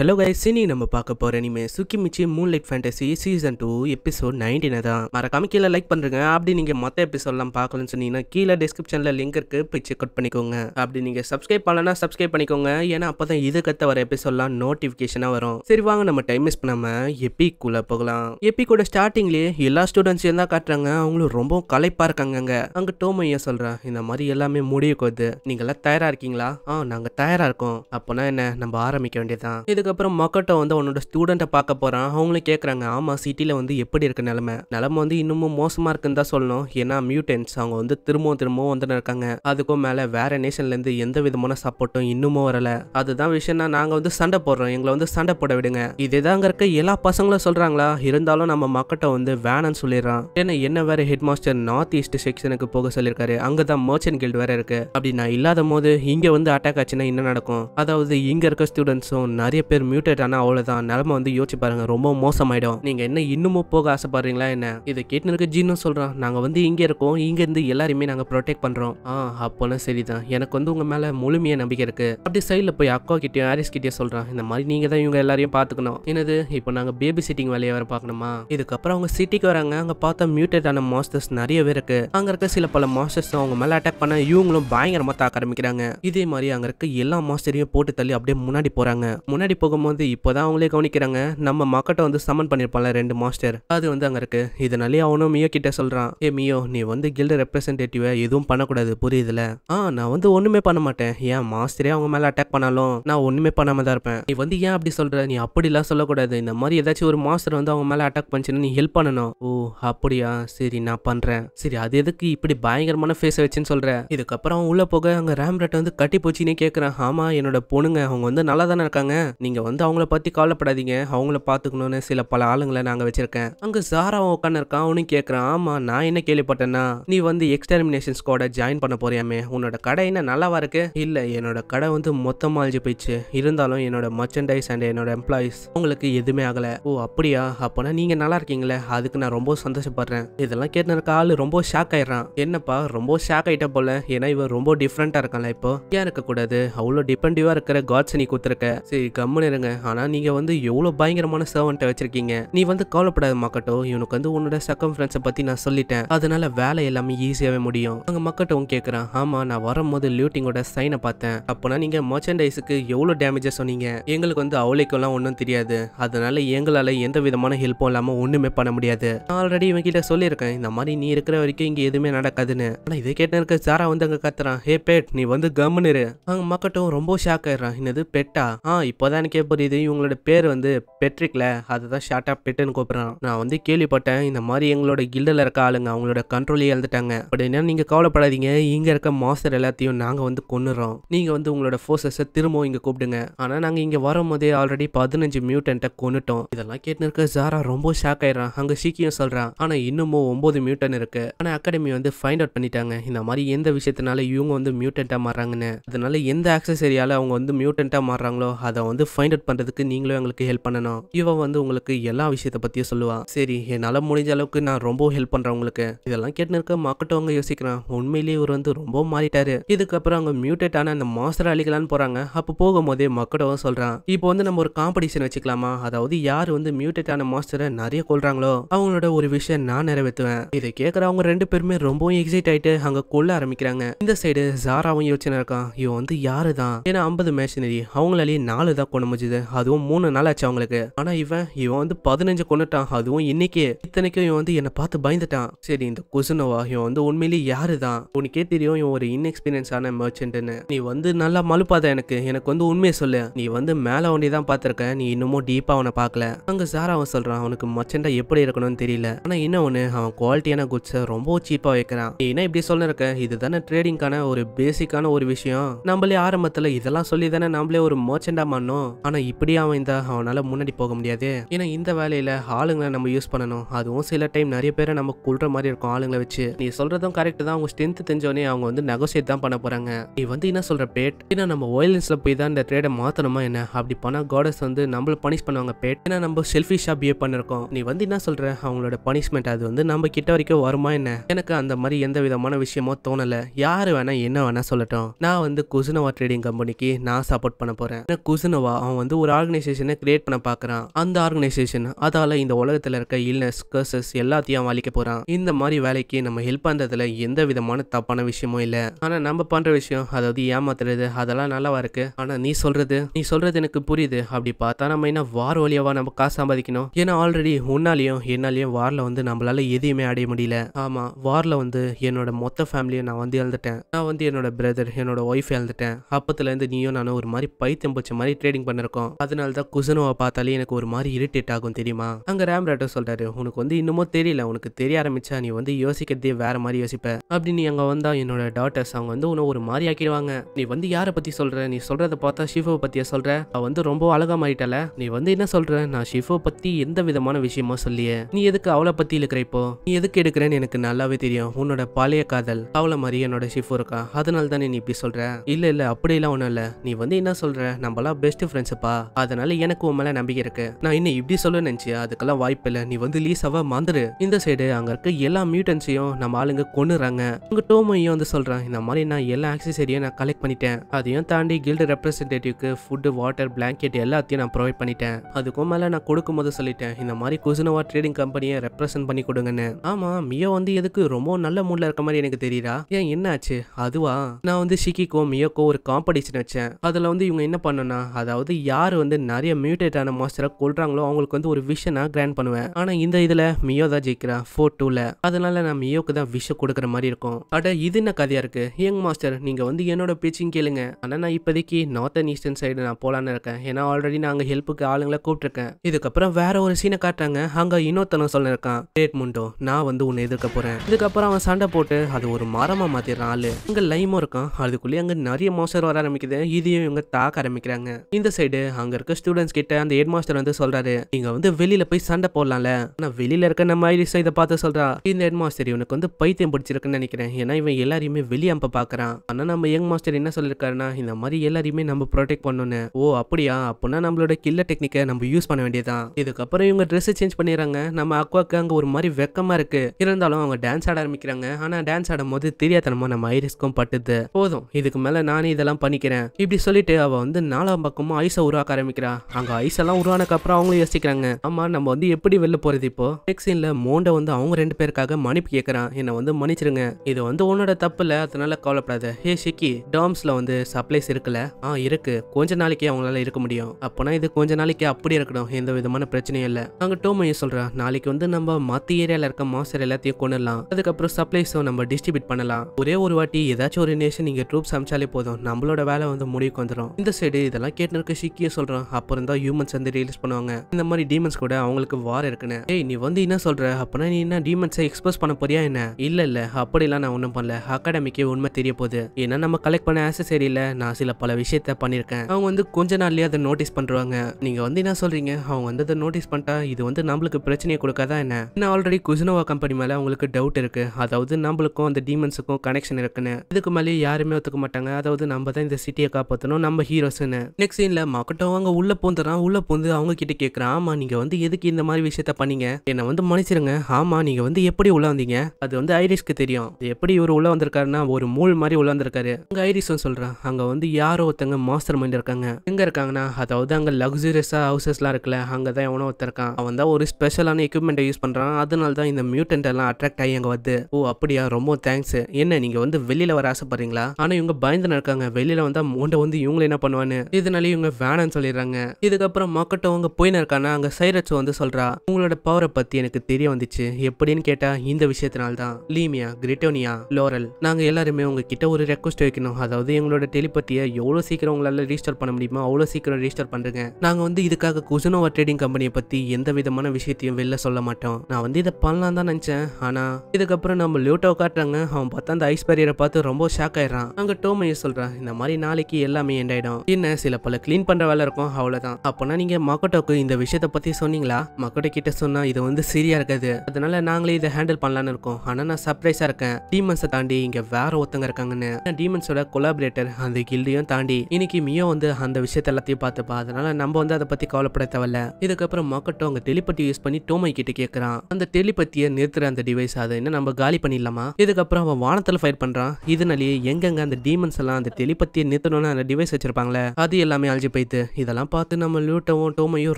hello guys இனி நம்ம பார்க்க போகிற இனிமே Tsukimichi moonlight fantasy season two episode நைன்டீனை தான் மறக்காம கீழே லைக் பண்ணுறங்க அப்படி நீங்கள் மொத்த எபிசோட்லாம் பார்க்கணும்னு சொன்னீங்கன்னா கீழே டிஸ்கிரிப்ஷனில் லிங்க் இருக்குது போய் செக் அவுட் பண்ணிக்கோங்க அப்படி நீங்கள் சப்ஸ்கிரைப் பண்ணலன்னா சப்ஸ்கிரைப் பண்ணிக்கோங்க ஏன்னா அப்போ தான் இது கத்த வர எபிசோட்லாம் நோட்டிஃபிகேஷனாக வரும் சரி வாங்க நம்ம டைம் மிஸ் பண்ணாமல் எப்பிக்குள்ளே போகலாம் எப்பிக்கூட ஸ்டார்டிங்லேயே எல்லா ஸ்டூடெண்ட்ஸையும் தான் காட்டுறாங்க அவங்களும் ரொம்ப களைப்பாக இருக்காங்க அங்கே அங்கே டோமையா சொல்கிறேன் இந்த மாதிரி எல்லாமே முடிவுக்கு வருது நீங்களாம் தயாராக இருக்கீங்களா ஆ நாங்கள் தயாராக இருக்கோம் அப்போனா என்ன நம்ம ஆரம்பிக்க வேண்டியதுதான் இதுக்கு அதுக்கப்புறம் மக்கட்டோ வந்து அவனோட ஸ்டூடெண்ட்டை பார்க்க போகிறான் அவங்களும் கேட்குறாங்க ஆமாம் சிட்டியில் வந்து எப்படி இருக்குது நிலமை நிலமை வந்து இன்னமும் மோசமாக இருக்குன்னு தான் சொல்லணும் ஏன்னா மியூட்டன்ஸ் அவங்க வந்து திரும்பவும் திரும்பவும் வந்து இருக்காங்க அதுக்கும் மேலே வேற நேஷன்லேருந்து எந்த விதமான சப்போர்ட்டும் இன்னமும் வரல அதுதான் விஷயம்னா நாங்கள் வந்து சண்டை போடுறோம் எங்களை வந்து சண்டை போட விடுங்க இதுதான் இருக்க எல்லா பசங்களும் சொல்கிறாங்களா இருந்தாலும் நம்ம மக்கட்ட வந்து வேணான்னு சொல்லிடுறான் ஏன்னா என்ன வேற ஹெட் மாஸ்டர் நார்த் ஈஸ்ட் செக்ஷனுக்கு போக சொல்லியிருக்காரு அங்கே தான் மர்ச்சன் கில்டு வேற இருக்கு அப்படி நான் இல்லாத போது இங்கே வந்து அட்டாக் ஆச்சுன்னா என்ன நடக்கும் அதாவது இங்கே இருக்க ஸ்டூடெண்ட்ஸும் நிறைய பேர் பேர் மியூட்டேட் ஆனா அவ்வளவுதான் நிலமை வந்து யோசிச்சு பாருங்க ரொம்ப மோசமாயிடும் நீங்க என்ன இன்னமும் போக ஆசைப்படுறீங்களா என்ன இதை இருக்க ஜீனும் சொல்றான் நாங்க வந்து இங்க இருக்கோம் இங்க இருந்து எல்லாருமே நாங்க ப்ரொடெக்ட் பண்றோம் ஆஹ் அப்போலாம் சரிதான் எனக்கு வந்து உங்க மேல முழுமையா நம்பிக்கை இருக்கு அப்படி சைட்ல போய் அக்கா கிட்டயும் ஹாரிஸ் கிட்டயும் சொல்றான் இந்த மாதிரி நீங்க தான் இவங்க எல்லாரையும் பாத்துக்கணும் என்னது இப்போ நாங்க பேபி சிட்டிங் வேலையை வர பார்க்கணுமா இதுக்கப்புறம் அவங்க சிட்டிக்கு வராங்க அங்க பார்த்தா மியூட்டேட் ஆன மாஸ்டர்ஸ் நிறைய பேர் இருக்கு அங்க இருக்க சில பல மாஸ்டர்ஸ் அவங்க மேல அட்டாக் பண்ண இவங்களும் பயங்கரமா தாக்க ஆரம்பிக்கிறாங்க இதே மாதிரி அங்க இருக்க எல்லா மாஸ்டரையும் போட்டு தள்ளி அப்படியே முன்னாடி போறாங்க முன்னாடி போகும்போது இப்போதான் அவங்களே கவனிக்கிறாங்க நம்ம மக்கட்ட வந்து சமன் பண்ணியிருப்பான்ல ரெண்டு மாஸ்டர் அது வந்து அங்க இருக்கு இதனாலே அவனும் மியோ கிட்ட சொல்றான் ஏ மியோ நீ வந்து கில்டு ரெப்ரசன்டேட்டிவை எதுவும் பண்ணக்கூடாது புரியுதுல ஆ நான் வந்து ஒண்ணுமே பண்ண மாட்டேன் ஏன் மாஸ்டரே அவங்க மேல அட்டாக் பண்ணாலும் நான் ஒண்ணுமே பண்ணாம தான் இருப்பேன் நீ வந்து ஏன் அப்படி சொல்ற நீ அப்படிலாம் சொல்லக்கூடாது இந்த மாதிரி ஏதாச்சும் ஒரு மாஸ்டர் வந்து அவங்க மேலே அட்டாக் பண்ணிச்சுன்னா நீ ஹெல்ப் பண்ணணும் ஓ அப்படியா சரி நான் பண்றேன் சரி அது எதுக்கு இப்படி பயங்கரமான ஃபேஸை வச்சுன்னு சொல்ற இதுக்கப்புறம் அவன் உள்ளே போக அங்கே ரேம்ரட்டை வந்து கட்டி போச்சுன்னே கேக்குறேன் ஆமா என்னோட பொண்ணுங்க அவங்க வந்து நல்லா தானே இருக்காங்க நீங்க நீங்கள் வந்து அவங்கள பற்றி கவலைப்படாதீங்க அவங்கள பார்த்துக்கணுன்னு சில பல ஆளுங்களை நாங்கள் வச்சிருக்கேன் அங்கே சாராவும் உட்காந்துருக்கான் அவனும் கேட்குறான் ஆமாம் நான் என்ன கேள்விப்பட்டேன்னா நீ வந்து எக்ஸ்டர்மினேஷன் ஸ்குவாடை ஜாயின் பண்ண போறியாமே உன்னோட கடை என்ன நல்லாவா இருக்கு இல்லை என்னோட கடை வந்து மொத்தமாக அழிஞ்சு போயிடுச்சு இருந்தாலும் என்னோட மர்ச்சன்டைஸ் அண்ட் என்னோட எம்ப்ளாயிஸ் உங்களுக்கு எதுவுமே ஆகலை ஓ அப்படியா அப்போனா நீங்கள் நல்லா இருக்கீங்களே அதுக்கு நான் ரொம்ப சந்தோஷப்படுறேன் இதெல்லாம் கேட்டு ஆள் ரொம்ப ஷாக் ஆயிடுறான் என்னப்பா ரொம்ப ஷாக் ஆகிட்ட போல ஏன்னா இவன் ரொம்ப டிஃப்ரெண்ட்டாக இருக்கான்ல இப்போ ஏன் இருக்கக்கூடாது அவ்வளோ டிபெண்டிவாக இருக்கிற காட்ஸ் நீ கொடுத்துருக்க சரி கம்முனு இருங்க ஆனா நீங்க வந்து எவ்வளவு பயங்கரமான சர்வன்ட்டை வச்சிருக்கீங்க நீ வந்து கவலைப்படாத மக்கட்டோ இவனுக்கு வந்து உன்னோட சக்கம் ஃப்ரெண்ட்ஸை பத்தி நான் சொல்லிட்டேன் அதனால வேலை எல்லாமே ஈஸியாவே முடியும் அங்க மக்கட்டவும் கேட்கறான் ஆமா நான் வரும்போது லியூட்டிங்கோட சைனை பார்த்தேன் அப்பனா நீங்க மர்ச்சன்டைஸுக்கு எவ்வளவு டேமேஜஸ் சொன்னீங்க எங்களுக்கு வந்து அவளைக்கெல்லாம் ஒன்றும் தெரியாது அதனால எங்களால எந்த விதமான ஹெல்ப்பும் இல்லாம ஒண்ணுமே பண்ண முடியாது நான் ஆல்ரெடி கிட்ட சொல்லியிருக்கேன் இந்த மாதிரி நீ இருக்கிற வரைக்கும் இங்க எதுவுமே நடக்காதுன்னு ஆனா இதை கேட்ட இருக்க சாரா வந்து அங்க கத்துறான் ஹே பேட் நீ வந்து கம்முன்னு அங்க மக்கட்டும் ரொம்ப ஷாக் ஆயிடுறான் என்னது பெட்டா ஆ இப்போதான் எனக்கு எனக்கே புரியுது இவங்களோட பேர் வந்து பெட்ரிக்ல அதுதான் ஷார்ட்டாக பெட்டுன்னு கூப்பிட்றான் நான் வந்து கேள்விப்பட்டேன் இந்த மாதிரி எங்களோட கில்டல இருக்க ஆளுங்க அவங்களோட கண்ட்ரோல் இழந்துட்டாங்க அப்படின்னா நீங்கள் கவலைப்படாதீங்க இங்கே இருக்க மாஸ்டர் எல்லாத்தையும் நாங்கள் வந்து கொண்டுறோம் நீங்கள் வந்து உங்களோட ஃபோர்ஸஸை திரும்பவும் இங்கே கூப்பிடுங்க ஆனால் நாங்கள் இங்கே வரும்போதே ஆல்ரெடி பதினஞ்சு மியூட்டன்ட்டை கொண்டுட்டோம் இதெல்லாம் கேட்டுன்னு இருக்க ஜாரா ரொம்ப ஷாக் ஆயிடுறான் அங்கே சீக்கியம் சொல்கிறான் ஆனால் இன்னமும் ஒன்பது மியூட்டன் இருக்கு ஆனால் அகாடமி வந்து ஃபைண்ட் அவுட் பண்ணிட்டாங்க இந்த மாதிரி எந்த விஷயத்தினால இவங்க வந்து மியூட்டண்ட்டாக மாறாங்கன்னு அதனால எந்த ஆக்சசரியால் அவங்க வந்து மியூட்டண்ட்டாக மாறுறாங்களோ அதை வந்து ஃபைண்ட் அவுட் பண்ணுறதுக்கு நீங்களும் எங்களுக்கு ஹெல்ப் பண்ணணும் இவன் வந்து உங்களுக்கு எல்லா விஷயத்தை பற்றியும் சொல்லுவா சரி என்னால் முடிஞ்ச அளவுக்கு நான் ரொம்ப ஹெல்ப் பண்ணுறேன் உங்களுக்கு இதெல்லாம் கேட்டு இருக்க அவங்க யோசிக்கிறான் உண்மையிலேயே இவர் வந்து ரொம்ப மாறிட்டாரு இதுக்கப்புறம் அவங்க மியூட்டேட் ஆன அந்த மாஸ்டர் அழிக்கலான்னு போறாங்க அப்போ போகும்போதே மக்கட்டவும் சொல்றான் இப்போ வந்து நம்ம ஒரு காம்படிஷன் வச்சுக்கலாமா அதாவது யார் வந்து மியூட்டேட் ஆன மாஸ்டரை நிறைய கொள்றாங்களோ அவங்களோட ஒரு விஷயம் நான் நிறைவேற்றுவேன் இதை கேட்குறவங்க ரெண்டு பேருமே ரொம்பவும் எக்ஸைட் ஆயிட்டு அங்கே கொள்ள ஆரம்பிக்கிறாங்க இந்த சைடு ஜாராவும் யோசனை இருக்கான் இவன் வந்து யாரு தான் ஏன்னா ஐம்பது மேஷினரி அவங்களாலேயே நாலு தான் கொண்டு பண்ண முடிஞ்சுது அதுவும் மூணு நாள் ஆச்சு அவங்களுக்கு ஆனா இவன் இவன் வந்து பதினஞ்சு கொண்டுட்டான் அதுவும் இன்னைக்கு இத்தனைக்கும் இவன் வந்து என்னை பார்த்து பயந்துட்டான் சரி இந்த குசுனவா இவன் வந்து உண்மையிலேயே யாருதான் தான் உனக்கே தெரியும் இவன் ஒரு இன்எக்ஸ்பீரியன்ஸான மர்ச்சன்ட்னு நீ வந்து நல்லா மலுப்பாத எனக்கு எனக்கு வந்து உண்மையை சொல்லு நீ வந்து மேலே ஒண்டி தான் பார்த்துருக்க நீ இன்னமும் டீப்பா அவனை பார்க்கல அங்க சார் அவன் சொல்றான் அவனுக்கு மச்சண்டா எப்படி இருக்கணும்னு தெரியல ஆனா இன்னொன்னு அவன் குவாலிட்டியான குட்ஸை ரொம்ப சீப்பா வைக்கிறான் நீ என்ன இப்படி சொல்ல இருக்க இதுதானே ட்ரேடிங்கான ஒரு பேசிக்கான ஒரு விஷயம் நம்மளே ஆரம்பத்துல இதெல்லாம் சொல்லி தானே நம்மளே ஒரு மர்ச்சண்டா மாறணும் ஆனா இப்படியே அவன் இந்த அவனால முன்னாடி போக முடியாது ஏன்னா இந்த வேலையில ஆளுங்களை நம்ம யூஸ் பண்ணணும் அதுவும் சில டைம் நிறைய பேரை நம்ம கொள்ற மாதிரி இருக்கும் ஆளுங்களை வச்சு நீ சொல்றதும் கரெக்ட் தான் அவங்க ஸ்ட்ரென்த் தெரிஞ்சோடனே அவங்க வந்து நெகோசியேட் தான் பண்ண போறாங்க நீ வந்து என்ன சொல்ற பேட் ஏன்னா நம்ம ஒயலன்ஸ்ல போய் தான் இந்த ட்ரேடை மாத்தணுமா என்ன அப்படி பண்ணா காடஸ் வந்து நம்மள பனிஷ் பண்ணுவாங்க பேட் ஏன்னா நம்ம செல்ஃபிஷா பிஹேவ் பண்ணிருக்கோம் நீ வந்து என்ன சொல்ற அவங்களோட பனிஷ்மெண்ட் அது வந்து நம்ம கிட்ட வரைக்கும் வருமா என்ன எனக்கு அந்த மாதிரி எந்த விதமான விஷயமோ தோணல யாரு வேணா என்ன வேணா சொல்லட்டும் நான் வந்து குசுனவா ட்ரேடிங் கம்பெனிக்கு நான் சப்போர்ட் பண்ண போறேன் ஏன்னா குசுனவா அவன் வந்து ஒரு ஆர்கனைசேஷனை கிரியேட் பண்ண பார்க்குறான் அந்த ஆர்கனைசேஷன் அதால் இந்த உலகத்தில் இருக்க இல்னஸ் கர்சஸ் எல்லாத்தையும் அவன் அழிக்க போகிறான் இந்த மாதிரி வேலைக்கு நம்ம ஹெல்ப் பண்ணுறதுல எந்த விதமான தப்பான விஷயமும் இல்லை ஆனால் நம்ம பண்ணுற விஷயம் அதாவது ஏமாத்துறது அதெல்லாம் நல்லாவா இருக்குது ஆனால் நீ சொல்கிறது நீ சொல்கிறது எனக்கு புரியுது அப்படி பார்த்தா நம்ம என்ன வார் வழியாவா நம்ம காசு சம்பாதிக்கணும் ஏன்னா ஆல்ரெடி உன்னாலையும் என்னாலையும் வாரில் வந்து நம்மளால எதையுமே அடைய முடியல ஆமாம் வாரில் வந்து என்னோட மொத்த ஃபேமிலியை நான் வந்து இழந்துட்டேன் நான் வந்து என்னோட பிரதர் என்னோட ஒய்ஃப் இழந்துட்டேன் அப்பத்துலேருந்து நீயும் நானும் ஒரு மாதிரி பைத்தியம் பிடிச்ச மாதிரி ட்ரேடிங் பண்ண பண்ணிருக்கோம் அதனால தான் குசனோவை பார்த்தாலே எனக்கு ஒரு மாதிரி இரிட்டேட் ஆகும் தெரியுமா அங்க ரேம் ராட்டோ சொல்றாரு உனக்கு வந்து இன்னமும் தெரியல உனக்கு தெரிய ஆரம்பிச்சா நீ வந்து யோசிக்கிறதே வேற மாதிரி யோசிப்ப அப்படி நீ அங்க வந்தா என்னோட டாட்டர்ஸ் அவங்க வந்து உன்னை ஒரு மாதிரி ஆக்கிடுவாங்க நீ வந்து யாரை பத்தி சொல்ற நீ சொல்றத பார்த்தா ஷிஃபோ பத்திய சொல்ற அவ வந்து ரொம்ப அழகா மாறிட்டால நீ வந்து என்ன சொல்ற நான் ஷிஃபோ பத்தி எந்த விதமான விஷயமா சொல்லியே நீ எதுக்கு அவளை பத்தி இழுக்கிற இப்போ நீ எதுக்கு எடுக்கிறேன்னு எனக்கு நல்லாவே தெரியும் உன்னோட பழைய காதல் அவளை மாதிரி என்னோட ஷிஃபோ இருக்கா அதனால தானே நீ இப்படி சொல்ற இல்ல இல்ல அப்படி எல்லாம் ஒண்ணும் இல்ல நீ வந்து என்ன சொல்ற நம்மளா பெஸ்ட் ஃப்ரெண்ட்ஸ் நினைச்சப்பா அதனால எனக்கு உன் மேல நம்பிக்கை இருக்கு நான் இன்னும் இப்படி சொல்ல நினைச்சியா அதுக்கெல்லாம் வாய்ப்பு இல்ல நீ வந்து லீசாவா மாந்துரு இந்த சைடு அங்க இருக்க எல்லா மியூட்டன்ஸையும் நம்ம ஆளுங்க கொண்டுறாங்க உங்க டோமையும் வந்து சொல்றேன் இந்த மாதிரி நான் எல்லா ஆக்சசரியும் நான் கலெக்ட் பண்ணிட்டேன் அதையும் தாண்டி கில்டு ரெப்ரஸன்டேட்டிவ்க்கு ஃபுட்டு வாட்டர் பிளாங்கெட் எல்லாத்தையும் நான் ப்ரொவைட் பண்ணிட்டேன் அதுக்கும் மேல நான் கொடுக்கும் போது சொல்லிட்டேன் இந்த மாதிரி குசினவா ட்ரேடிங் கம்பெனியை ரெப்ரசன்ட் பண்ணி கொடுங்கன்னு ஆமா மியோ வந்து எதுக்கு ரொம்ப நல்ல மூட்ல இருக்க மாதிரி எனக்கு தெரியுறா ஏன் என்னாச்சு அதுவா நான் வந்து ஷிக்கிக்கோ மியோக்கோ ஒரு காம்படிஷன் வச்சேன் அதுல வந்து இவங்க என்ன பண்ணனா அதாவது மாதிரி யார் வந்து நிறைய மியூட்டேட் ஆன மாஸ்டரை கொள்றாங்களோ அவங்களுக்கு வந்து ஒரு விஷ நான் கிராண்ட் பண்ணுவேன் ஆனால் இந்த இதில் மியோ தான் ஜெயிக்கிறா ஃபோர் டூவில் அதனால நான் மியோக்கு தான் விஷ கொடுக்குற மாதிரி இருக்கும் அட இது என்ன கதையாக இருக்குது யங் மாஸ்டர் நீங்கள் வந்து என்னோட பேச்சும் கேளுங்க ஆனால் நான் இப்போதைக்கு நார்த்தன் ஈஸ்டர்ன் சைடு நான் போகலான்னு இருக்கேன் ஏன்னா ஆல்ரெடி நான் அங்கே ஹெல்ப்புக்கு ஆளுங்களை கூப்பிட்டுருக்கேன் இதுக்கப்புறம் வேற ஒரு சீனை காட்டுறாங்க அங்கே இன்னொருத்தனை இருக்கான் டேட் முண்டோ நான் வந்து உன்னை எதிர்க்க போகிறேன் இதுக்கப்புறம் அவன் சண்டை போட்டு அது ஒரு மரமாக மாற்றிடுறான் ஆள் இங்கே லைமும் இருக்கான் அதுக்குள்ளேயே அங்கே நிறைய மோசர் வர ஆரம்பிக்குது இதையும் இவங்க தாக்க ஆரம்பிக்கிறாங்க இந்த சைடு சைடு அங்க இருக்க ஸ்டூடெண்ட்ஸ் கிட்ட அந்த ஹெட் மாஸ்டர் வந்து சொல்றாரு நீங்க வந்து வெளியில போய் சண்டை போடலாம்ல ஆனா வெளியில இருக்க நம்ம ஐலிசா இதை பார்த்து சொல்றா இந்த ஹெட் மாஸ்டர் இவனுக்கு வந்து பைத்தியம் பிடிச்சிருக்குன்னு நினைக்கிறேன் ஏன்னா இவன் எல்லாரையுமே வெளியே அம்ப பாக்குறான் ஆனா நம்ம யங் மாஸ்டர் என்ன சொல்லிருக்காருன்னா இந்த மாதிரி எல்லாரையுமே நம்ம ப்ரொடெக்ட் பண்ணணும் ஓ அப்படியா அப்படின்னா நம்மளோட கில்ல டெக்னிக்கை நம்ம யூஸ் பண்ண வேண்டியதான் இதுக்கப்புறம் இவங்க ட்ரெஸ் சேஞ்ச் பண்ணிடுறாங்க நம்ம அக்வாக்கு அங்க ஒரு மாதிரி வெக்கமா இருக்கு இருந்தாலும் அவங்க டான்ஸ் ஆட ஆரம்பிக்கிறாங்க ஆனா டான்ஸ் ஆடும் போது தெரியாதனமா நம்ம ஐரிஸ்க்கும் பட்டுது போதும் இதுக்கு மேல நானே இதெல்லாம் பண்ணிக்கிறேன் இப்படி சொல்லிட்டு அவ வந்து நாலாம் பக்கமும் ஐஸ் ஐஸை உருவாக்க ஆரம்பிக்கிறா அங்க ஐஸ் எல்லாம் உருவானக்கப்புறம் அவங்களும் யோசிக்கிறாங்க ஆமா நம்ம வந்து எப்படி வெளில போறது இப்போ நெக்ஸ்ட் மோண்ட மோண்டை வந்து அவங்க ரெண்டு பேருக்காக மன்னிப்பு கேட்கறான் என்னை வந்து மன்னிச்சிருங்க இது வந்து உன்னோட தப்பு இல்ல அதனால கவலைப்படாத ஹே ஷிக்கி டாம்ஸ்ல வந்து சப்ளைஸ் இருக்குல்ல ஆ இருக்கு கொஞ்ச நாளைக்கே அவங்களால இருக்க முடியும் அப்பனா இது கொஞ்ச நாளைக்கு அப்படி இருக்கணும் எந்த விதமான பிரச்சனையும் இல்ல அங்க டோமையும் சொல்றா நாளைக்கு வந்து நம்ம மத்த ஏரியால இருக்க மாஸ்டர் எல்லாத்தையும் கொண்டுலாம் அதுக்கப்புறம் சப்ளைஸும் நம்ம டிஸ்ட்ரிபியூட் பண்ணலாம் ஒரே ஒரு வாட்டி ஏதாச்சும் ஒரு நேஷன் நீங்க ட்ரூப் சமைச்சாலே போதும் நம்மளோட வேலை வந்து முடிவுக்கு வந்துடும் இந்த சைடு இதெல்லாம் கேட்டு சொல்லி சிக்கியே அப்புறம் தான் ஹியூமன்ஸ் வந்து ரீலீஸ் பண்ணுவாங்க இந்த மாதிரி டீமன்ஸ் கூட அவங்களுக்கு வார் இருக்குன்னு ஏய் நீ வந்து என்ன சொல்கிற அப்படின்னா நீ என்ன டீமன்ஸை எக்ஸ்பிரஸ் பண்ண போறியா என்ன இல்லை இல்லை அப்படிலாம் நான் ஒன்றும் பண்ணல அகாடமிக்கு உண்மை தெரிய போகுது ஏன்னா நம்ம கலெக்ட் பண்ண ஆசை சரியில்லை நான் சில பல விஷயத்த பண்ணியிருக்கேன் அவங்க வந்து கொஞ்ச நாள்லயே அதை நோட்டீஸ் பண்ணுறாங்க நீங்கள் வந்து என்ன சொல்கிறீங்க அவங்க வந்து அதை நோட்டீஸ் பண்ணிட்டா இது வந்து நம்மளுக்கு பிரச்சனையை கொடுக்காதா என்ன நான் ஆல்ரெடி குசினோவா கம்பெனி மேலே அவங்களுக்கு டவுட் இருக்கு அதாவது நம்மளுக்கும் அந்த டீமன்ஸுக்கும் கனெக்ஷன் இருக்குன்னு இதுக்கு மேலே யாருமே ஒத்துக்க மாட்டாங்க அதாவது நம்ம தான் இந்த சிட்டியை காப்பாற்றணும் நம்ம ஹீரோஸ்ன்னு நெக்ஸ்ட் சீன்ல மக்கட்டும் அவங்க உள்ளே போந்துறான் உள்ளே போந்து அவங்க கிட்ட கேட்குறான் ஆமாம் நீங்கள் வந்து எதுக்கு இந்த மாதிரி விஷயத்த பண்ணீங்க என்னை வந்து மன்னிச்சிருங்க ஆமாம் நீங்கள் வந்து எப்படி உள்ளே வந்தீங்க அது வந்து ஐரிஸ்க்கு தெரியும் எப்படி இவர் உள்ளே வந்திருக்காருன்னா ஒரு மூல் மாதிரி உள்ளே வந்திருக்காரு அங்கே ஐரிஸும் சொல்கிறான் அங்கே வந்து யாரோ ஒருத்தங்க மாஸ்டர் மைண்ட் இருக்காங்க எங்கே இருக்காங்கன்னா அதாவது அங்கே லக்ஸூரியஸாக ஹவுசஸ்லாம் இருக்குல்ல அங்கே தான் எவனோ ஒருத்தருக்கான் அவன் தான் ஒரு ஸ்பெஷலான எக்யூப்மெண்ட்டை யூஸ் பண்ணுறான் அதனால தான் இந்த மியூட்டன்ட் எல்லாம் அட்ராக்ட் ஆகி அங்கே வந்து ஓ அப்படியா ரொம்ப தேங்க்ஸ் என்ன நீங்கள் வந்து வெளியில் வர ஆசைப்படுறீங்களா ஆனால் இவங்க பயந்து நடக்காங்க வெளியில் வந்தால் மூண்டை வந்து இவங்களை என்ன பண்ணுவான்னு இதனால இவங்க வேணான்னு சொல்லிடுறாங்க இதுக்கப்புறம் மக்கட்டும் அவங்க போயின்னு இருக்கானா அங்க சைரட்ஸ் வந்து சொல்றா உங்களோட பவரை பத்தி எனக்கு தெரிய வந்துச்சு எப்படின்னு கேட்டா இந்த விஷயத்தினால்தான் லீமியா கிரிட்டோனியா லோரல் நாங்க எல்லாருமே உங்ககிட்ட ஒரு ரெக்வஸ்ட் வைக்கணும் அதாவது எங்களோட டெலிபத்திய எவ்வளோ சீக்கிரம் உங்களால் ரிஜிஸ்டர் பண்ண முடியுமோ அவ்வளோ சீக்கிரம் ரீஸ்டார் பண்றேங்க நாங்கள் வந்து இதுக்காக குசனோவா ட்ரேடிங் கம்பெனியை பற்றி எந்த விதமான விஷயத்தையும் வெளில சொல்ல மாட்டோம் நான் வந்து இதை பண்ணலாம் தான் நினச்சேன் ஆனால் இதுக்கப்புறம் நம்ம லியூட்டோ காட்டுறாங்க அவன் பார்த்தா அந்த ஐஸ் பேரியரை பார்த்து ரொம்ப ஷாக் ஆயிடுறான் அங்கே டோமையை சொல்கிறான் இந்த மாதிரி நாளைக்கு எல்லாமே எண்ட் ஆகிடும் என்ன சில பல கிளீன் ட்ரெயின் பண்ணுற வேலை இருக்கும் அவ்வளவுதான் அப்பனா நீங்கள் மக்கோட்டோக்கு இந்த விஷயத்தை பற்றி சொன்னீங்களா மக்கோட்டோ கிட்ட சொன்னால் இது வந்து சீரியாக இருக்காது அதனால நாங்களே இதை ஹேண்டில் பண்ணலான்னு இருக்கோம் ஆனால் நான் சர்ப்ரைஸாக இருக்கேன் டீமன்ஸ் தாண்டி இங்கே வேற ஒருத்தங்க இருக்காங்கன்னு டீமன்ஸோட கொலாபரேட்டர் அந்த கில்டியும் தாண்டி இன்னைக்கு மியோ வந்து அந்த விஷயத்த எல்லாத்தையும் பார்த்துப்பா அதனால நம்ம வந்து அதை பத்தி கவலைப்பட தேவையில்ல இதுக்கப்புறம் மக்கட்டோ அங்க டெலிபத்தி யூஸ் பண்ணி டோமை கிட்ட கேக்குறான் அந்த டெலிபத்திய நிறுத்துற அந்த டிவைஸ் அது என்ன நம்ம காலி பண்ணிடலாமா இதுக்கப்புறம் அவன் வானத்துல ஃபைட் பண்றான் இதனாலேயே எங்கெங்க அந்த டீமன்ஸ் எல்லாம் அந்த டெலிபத்திய நிறுத்தணும்னு அந்த டிவைஸ் வச்சிருப்பாங்களே அது எல்லாமே அழிஞ்சு பைத்து இதெல்லாம் பார்த்து நம்ம லூட்டவும் டோமையும்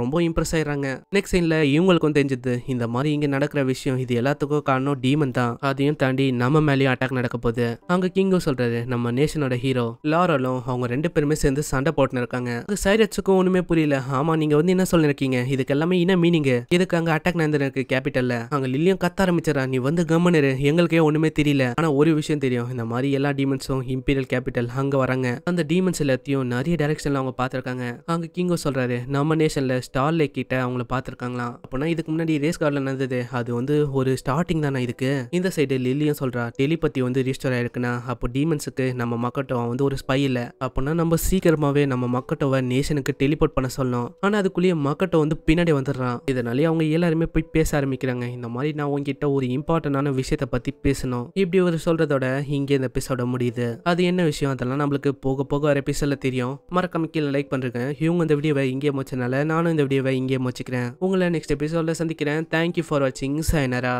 ரொம்ப இம்ப்ரெஸ் ஆயிடுறாங்க நெக்ஸ்ட் சீனில் இவங்களுக்கும் தெரிஞ்சது இந்த மாதிரி இங்கே நடக்கிற விஷயம் இது எல்லாத்துக்கும் காரணம் டீமன் தான் அதையும் தாண்டி நம்ம மேலேயும் அட்டாக் நடக்க போகுது அங்கே கிங்கும் சொல்றாரு நம்ம நேஷனோட ஹீரோ லாரலும் அவங்க ரெண்டு பேருமே சேர்ந்து சண்டை போட்டுன்னு இருக்காங்க அது சைரட்ஸுக்கும் ஒன்றுமே புரியல ஆமா நீங்க வந்து என்ன சொல்லிருக்கீங்க இதுக்கு எல்லாமே என்ன மீனிங் இதுக்கு அங்க அட்டாக் நடந்திருக்கு கேபிட்டல்ல அங்க லில்லியும் கத்த ஆரம்பிச்சா நீ வந்து கம்மனரு எங்களுக்கே ஒண்ணுமே தெரியல ஆனா ஒரு விஷயம் தெரியும் இந்த மாதிரி எல்லா டீமன்ஸும் இம்பீரியல் கேபிட்டல் அங்க வராங்க அந்த டீமன்ஸ் எல்லாத்தையும் நிறைய டைரக்ஷன்ல அவங்க பார்த்துருக்காங்க பார்த்துருக்காங்க அங்க கிங்கோ சொல்றாரு நம்ம நேஷனில் ஸ்டார் லேக் கிட்ட அவங்கள பார்த்துருக்காங்களாம் அப்படின்னா இதுக்கு முன்னாடி ரேஸ் கார்டில் நடந்தது அது வந்து ஒரு ஸ்டார்டிங் தானே இதுக்கு இந்த சைடு லில்லியும் டெலி டெலிபத்தி வந்து ரிஜிஸ்டர் ஆயிருக்குன்னா அப்போ டீமன்ஸுக்கு நம்ம மக்கட்டோவா வந்து ஒரு ஸ்பை இல்லை அப்படின்னா நம்ம சீக்கிரமாகவே நம்ம மக்கட்டோவை நேஷனுக்கு டெலிபோர்ட் பண்ண சொல்லணும் ஆனால் அதுக்குள்ளேயே மக்கட்டோ வந்து பின்னாடி வந்துடுறான் இதனாலே அவங்க எல்லாருமே போய் பேச ஆரம்பிக்கிறாங்க இந்த மாதிரி நான் உங்ககிட்ட ஒரு இம்பார்ட்டன்டான விஷயத்தை பற்றி பேசணும் இப்படி ஒரு சொல்றதோட இங்கே இந்த எபிசோட முடியுது அது என்ன விஷயம் அதெல்லாம் நம்மளுக்கு போக போக வர எபிசோட தெரியும் மறக்காம கீழே லைக் பண்ணிருக்கேன் இவங்க இந்த வீடியோவை இங்கே மோச்சனால நானும் இந்த வீடியோவை இங்கே மோச்சிக்கிறேன் உங்களை நெக்ஸ்ட் எபிசோடில் சந்திக்கிறேன் தேங்க்யூ ஃபார் வாட்சிங் சைனரா